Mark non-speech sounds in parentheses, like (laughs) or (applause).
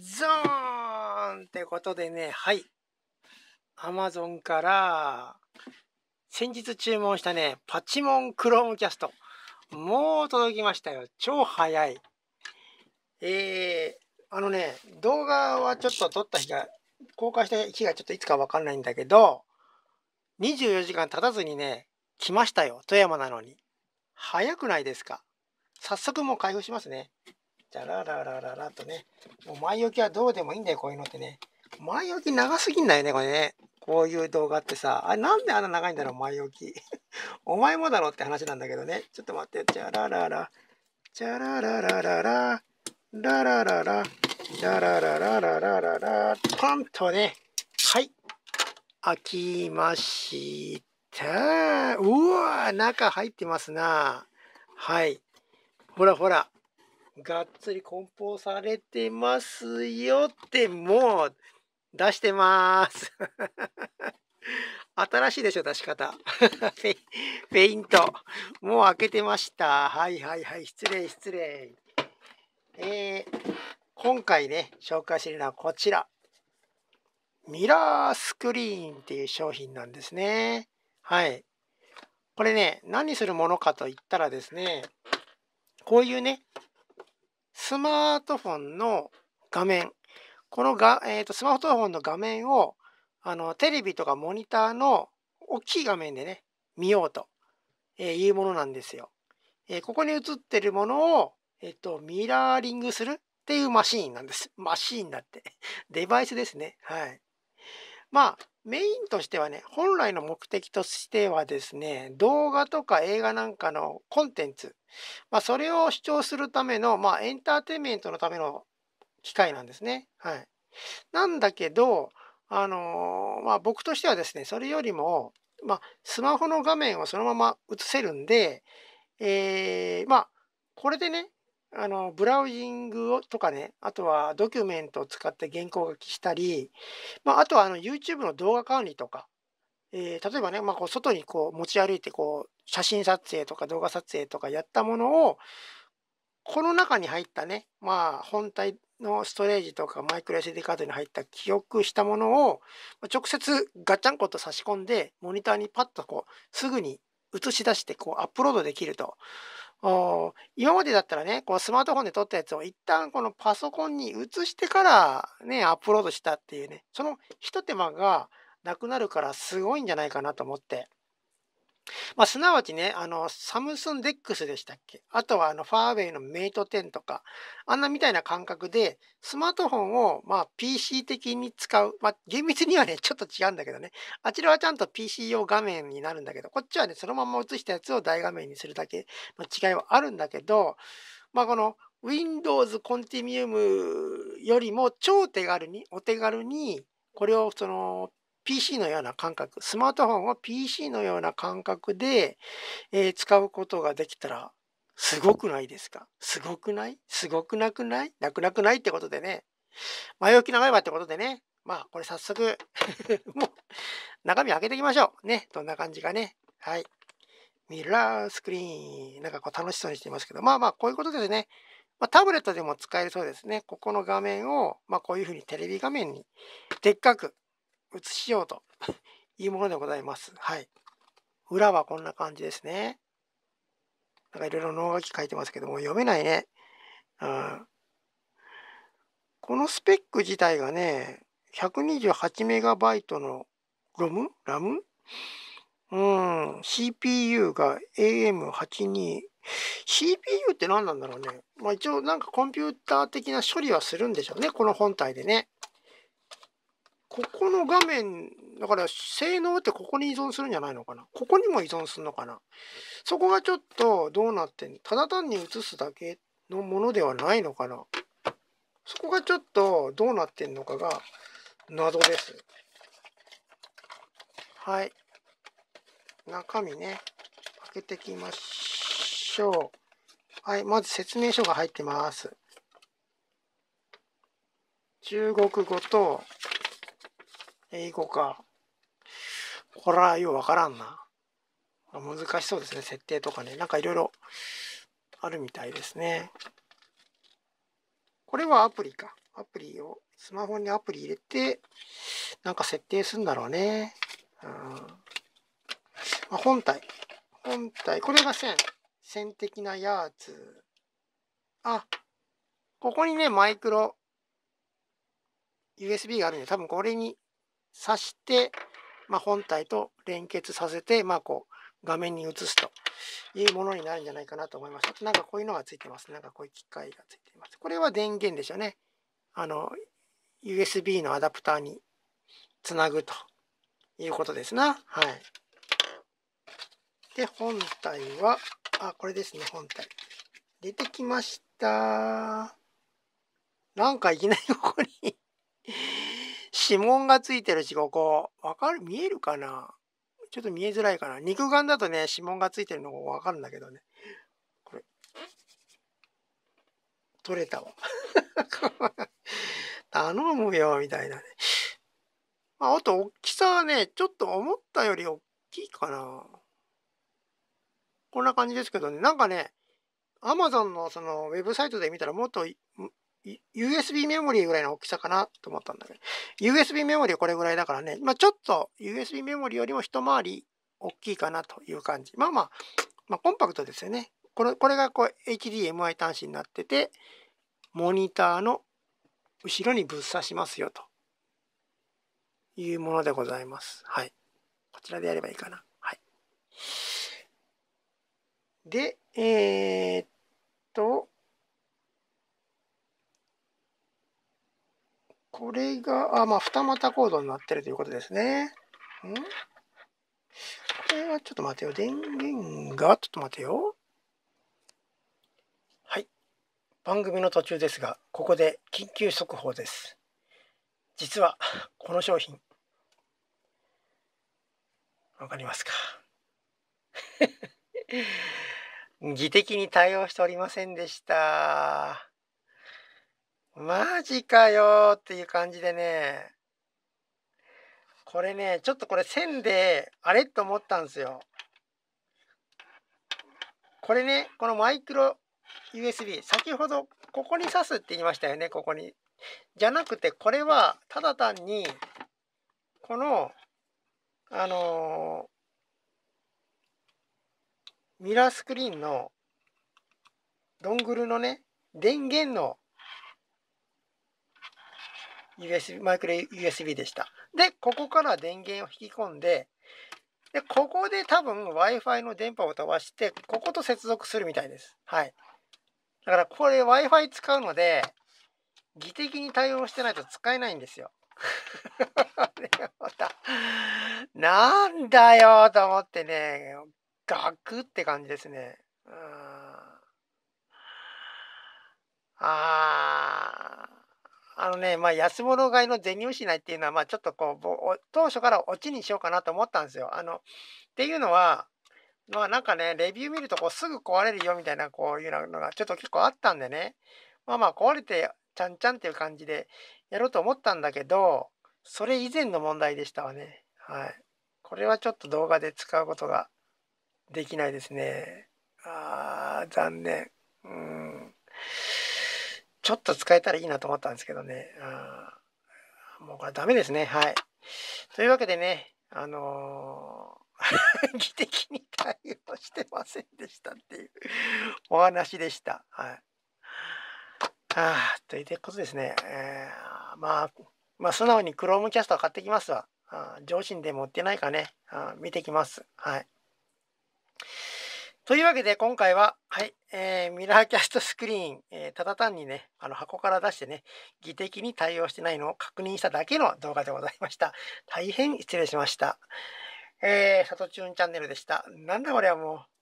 ゾーンってことでね、はい。Amazon から、先日注文したね、パチモンクロームキャスト。もう届きましたよ。超早い。えー、あのね、動画はちょっと撮った日が、公開した日がちょっといつかわかんないんだけど、24時間経たずにね、来ましたよ。富山なのに。早くないですか早速もう開封しますね。じゃらららららとね、もう前置きはどうでもいいんだよ、こういうのってね。前置き長すぎんだよね、これね。こういう動画ってさ、あれなんであんな長いんだろう、前置き。(laughs) お前もだろって話なんだけどね。ちょっと待って、じゃららら、じゃららららら、らららら、じゃららららららら、パンとね、はい、開きました。うわ中入ってますな。はい。ほらほら。がっつり梱包されてますよってもう出してます (laughs) 新しいでしょ出し方 (laughs) フェイントもう開けてましたはいはいはい失礼失礼えー、今回ね紹介してるのはこちらミラースクリーンっていう商品なんですねはいこれね何するものかといったらですねこういうねスマートフォンの画面、このが、えーと、スマートフォンの画面をあのテレビとかモニターの大きい画面でね、見ようと、えー、いうものなんですよ。えー、ここに映ってるものを、えっ、ー、と、ミラーリングするっていうマシーンなんです。マシーンだって。(laughs) デバイスですね。はい。まあ、メインとしてはね、本来の目的としてはですね、動画とか映画なんかのコンテンツ、まあ、それを主張するための、まあ、エンターテインメントのための機会なんですね。はい。なんだけど、あのー、まあ、僕としてはですね、それよりも、まあ、スマホの画面をそのまま映せるんで、えー、まあ、これでね、あのブラウジングとかねあとはドキュメントを使って原稿書きしたり、まあ、あとはあの YouTube の動画管理とか、えー、例えばね、まあ、こう外にこう持ち歩いてこう写真撮影とか動画撮影とかやったものをこの中に入ったね、まあ、本体のストレージとかマイクロ SD カードに入った記憶したものを直接ガチャンコと差し込んでモニターにパッとこうすぐに映し出してこうアップロードできると。今までだったらね、このスマートフォンで撮ったやつを一旦このパソコンに移してからね、アップロードしたっていうね、そのひと手間がなくなるからすごいんじゃないかなと思って。まあ、すなわちね、あの、サムスンデックスでしたっけあとはあの、ファーウェイのメイト10とか、あんなみたいな感覚で、スマートフォンを、まあ、PC 的に使う。まあ、厳密にはね、ちょっと違うんだけどね。あちらはちゃんと PC 用画面になるんだけど、こっちはね、そのまま映したやつを大画面にするだけの違いはあるんだけど、まあ、この Windows Continuum よりも超手軽に、お手軽に、これをその PC のような感覚、スマートフォンを PC のような感覚で、えー、使うことができたら、すごくないですかすごくないすごくなくないなくなくないってことでね。前置き長いわってことでね。まあ、これ早速 (laughs) もう、中身開けていきましょう。ね。どんな感じかね。はい。ミラースクリーン。なんかこう楽しそうにしていますけど、まあまあ、こういうことですね。まあ、タブレットでも使えるそうですね。ここの画面を、まあ、こういうふうにテレビ画面にでっかく写しようと (laughs) いうものでございます。はい。裏はこんな感じですね。なんかいろいろ脳書き書いてますけども、読めないね。うん。このスペック自体がね、128メガバイトの rom、r ラムうん、CPU が AM82。CPU って何なんだろうね。まあ一応なんかコンピューター的な処理はするんでしょうね。この本体でね。ここの画面、だから性能ってここに依存するんじゃないのかなここにも依存するのかなそこがちょっとどうなってんのただ単に映すだけのものではないのかなそこがちょっとどうなってんのかが謎です。はい。中身ね、開けてきましょう。はい、まず説明書が入ってます。中国語と英語か。これはようわからんな。難しそうですね。設定とかね。なんかいろいろあるみたいですね。これはアプリか。アプリを、スマホにアプリ入れて、なんか設定するんだろうね。うん。まあ、本体。本体。これが線。線的なやつ。あ、ここにね、マイクロ USB があるんで、多分これに刺して、まあ、本体と連結させて、まあ、こう画面に映すというものになるんじゃないかなと思います。あとなんかこういうのがついてます。なんかこういう機械がついています。これは電源でしょうね。あの USB のアダプターにつなぐということですな。はい。で、本体は、あ、これですね、本体。出てきました。なんかいきなりここに指紋がついてるし、ここ。わかる見えるかなちょっと見えづらいかな。肉眼だとね、指紋がついてるのがわかるんだけどね。これ。取れたわ。(laughs) 頼むよ、みたいなね。まあ、あと、大きさはね、ちょっと思ったより大きいかな。こんな感じですけどね。なんかね、アマゾンのそのウェブサイトで見たらもっと USB メモリーぐらいの大きさかなと思ったんだけど、USB メモリーはこれぐらいだからね、まあ、ちょっと USB メモリーよりも一回り大きいかなという感じ。まあまあ、まあ、コンパクトですよね。これこれがこう HDMI 端子になってて、モニターの後ろにぶっ刺しますよというものでございます。はい。こちらでやればいいかな。はい。で、えー、っと、これが、あ、まあ、二股コードになってるということですね。んこれはちょっと待てよ。電源が、ちょっと待てよ。はい。番組の途中ですが、ここで緊急速報です。実は、この商品。わかりますか (laughs) 技的に対応しておりませんでした。マジかよっていう感じでね、これね、ちょっとこれ線で、あれと思ったんですよ。これね、このマイクロ USB、先ほどここに刺すって言いましたよね、ここに。じゃなくて、これはただ単に、この、あのー、ミラースクリーンのドングルのね、電源の USB、マイクロ USB でした。で、ここから電源を引き込んで、で、ここで多分 Wi-Fi の電波を飛ばして、ここと接続するみたいです。はい。だからこれ Wi-Fi 使うので、技的に対応してないと使えないんですよ。(laughs) なんだよと思ってね、ガクって感じですね。ああ。あのね、まあ、安物買いの銭失いっていうのは、まあ、ちょっとこう、当初からオチにしようかなと思ったんですよ。あの、っていうのは、まあなんかね、レビュー見るとこうすぐ壊れるよみたいなこういうのがちょっと結構あったんでね、まあまあ壊れてちゃんちゃんっていう感じでやろうと思ったんだけど、それ以前の問題でしたわね。はい。これはちょっと動画で使うことができないですね。あー、残念。うんちょっと使えたらいいなと思ったんですけどね。うん、もうこれダメですね。はい。というわけでね、あのー、技 (laughs) 的に対応してませんでしたっていうお話でした。はい。ああ、ということですね。えー、まあ、まあ、素直に Chromecast は買ってきますわ。あ上司にでもってないかねあ。見てきます。はい。というわけで今回は、はい、えー、ミラーキャストスクリーン、えー、ただ単にね、あの箱から出してね、技的に対応してないのを確認しただけの動画でございました。大変失礼しました。えー、里チューンチャンネルでした。なんだこれはもう。